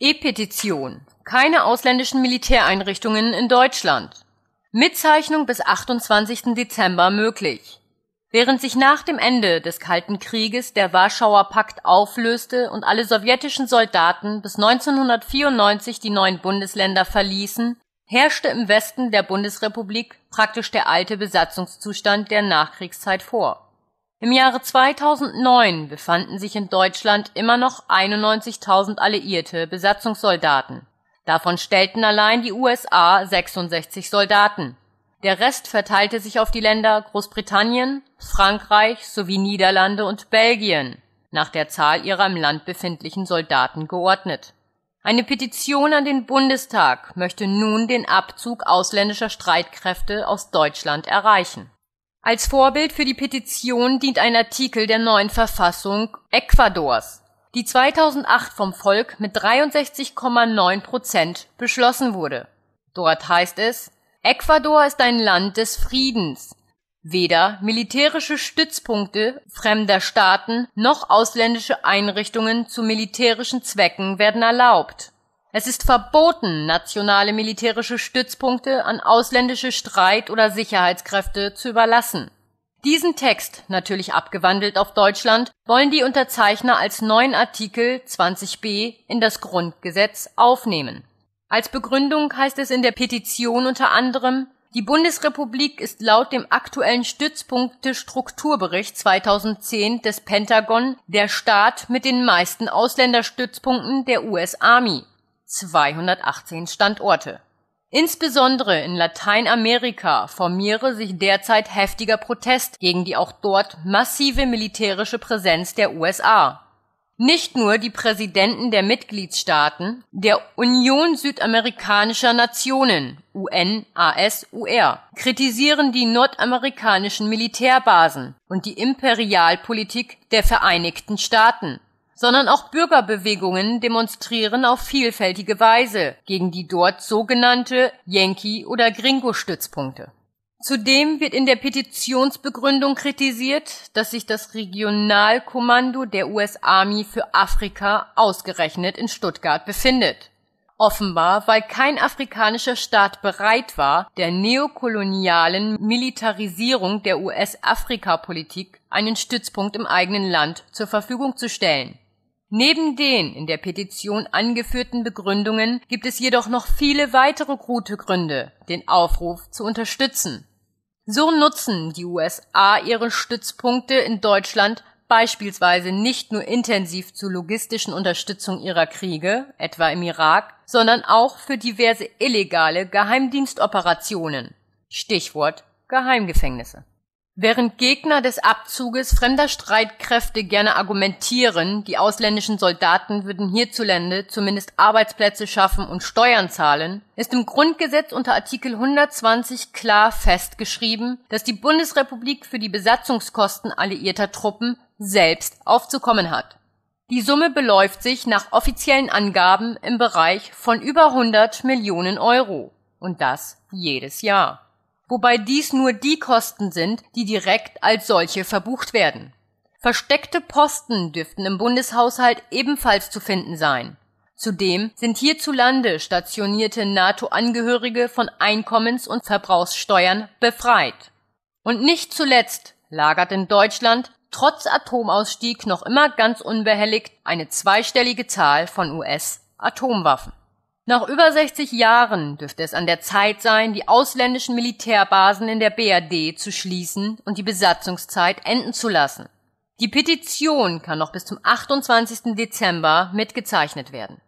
E-Petition. Keine ausländischen Militäreinrichtungen in Deutschland. Mitzeichnung bis 28. Dezember möglich. Während sich nach dem Ende des Kalten Krieges der Warschauer Pakt auflöste und alle sowjetischen Soldaten bis 1994 die neuen Bundesländer verließen, herrschte im Westen der Bundesrepublik praktisch der alte Besatzungszustand der Nachkriegszeit vor im Jahre 2009 befanden sich in Deutschland immer noch 91.000 alliierte Besatzungssoldaten. Davon stellten allein die USA 66 Soldaten. Der Rest verteilte sich auf die Länder Großbritannien, Frankreich sowie Niederlande und Belgien, nach der Zahl ihrer im Land befindlichen Soldaten geordnet. Eine Petition an den Bundestag möchte nun den Abzug ausländischer Streitkräfte aus Deutschland erreichen als Vorbild für die Petition dient ein Artikel der neuen Verfassung Ecuadors, die 2008 vom Volk mit 63,9 Prozent beschlossen wurde. Dort heißt es, Ecuador ist ein Land des Friedens. Weder militärische Stützpunkte fremder Staaten noch ausländische Einrichtungen zu militärischen Zwecken werden erlaubt. Es ist verboten, nationale militärische Stützpunkte an ausländische Streit- oder Sicherheitskräfte zu überlassen. Diesen Text, natürlich abgewandelt auf Deutschland, wollen die Unterzeichner als neuen Artikel 20b in das Grundgesetz aufnehmen. Als Begründung heißt es in der Petition unter anderem, die Bundesrepublik ist laut dem aktuellen Stützpunktestrukturbericht 2010 des Pentagon der Staat mit den meisten Ausländerstützpunkten der US Army. 218 Standorte. Insbesondere in Lateinamerika formiere sich derzeit heftiger Protest gegen die auch dort massive militärische Präsenz der USA. Nicht nur die Präsidenten der Mitgliedstaaten der Union Südamerikanischer Nationen UNASUR kritisieren die nordamerikanischen Militärbasen und die Imperialpolitik der Vereinigten Staaten sondern auch Bürgerbewegungen demonstrieren auf vielfältige Weise gegen die dort sogenannte Yankee- oder Gringo-Stützpunkte. Zudem wird in der Petitionsbegründung kritisiert, dass sich das Regionalkommando der US Army für Afrika ausgerechnet in Stuttgart befindet. Offenbar, weil kein afrikanischer Staat bereit war, der neokolonialen Militarisierung der US-Afrika-Politik einen Stützpunkt im eigenen Land zur Verfügung zu stellen. Neben den in der Petition angeführten Begründungen gibt es jedoch noch viele weitere gute Gründe, den Aufruf zu unterstützen. So nutzen die USA ihre Stützpunkte in Deutschland beispielsweise nicht nur intensiv zur logistischen Unterstützung ihrer Kriege, etwa im Irak, sondern auch für diverse illegale Geheimdienstoperationen. Stichwort Geheimgefängnisse Während Gegner des Abzuges fremder Streitkräfte gerne argumentieren, die ausländischen Soldaten würden hierzulande zumindest Arbeitsplätze schaffen und Steuern zahlen, ist im Grundgesetz unter Artikel 120 klar festgeschrieben, dass die Bundesrepublik für die Besatzungskosten alliierter Truppen selbst aufzukommen hat. Die Summe beläuft sich nach offiziellen Angaben im Bereich von über 100 Millionen Euro. Und das jedes Jahr wobei dies nur die Kosten sind, die direkt als solche verbucht werden. Versteckte Posten dürften im Bundeshaushalt ebenfalls zu finden sein. Zudem sind hierzulande stationierte NATO-Angehörige von Einkommens- und Verbrauchssteuern befreit. Und nicht zuletzt lagert in Deutschland trotz Atomausstieg noch immer ganz unbehelligt eine zweistellige Zahl von US-Atomwaffen. Nach über 60 Jahren dürfte es an der Zeit sein, die ausländischen Militärbasen in der BRD zu schließen und die Besatzungszeit enden zu lassen. Die Petition kann noch bis zum 28. Dezember mitgezeichnet werden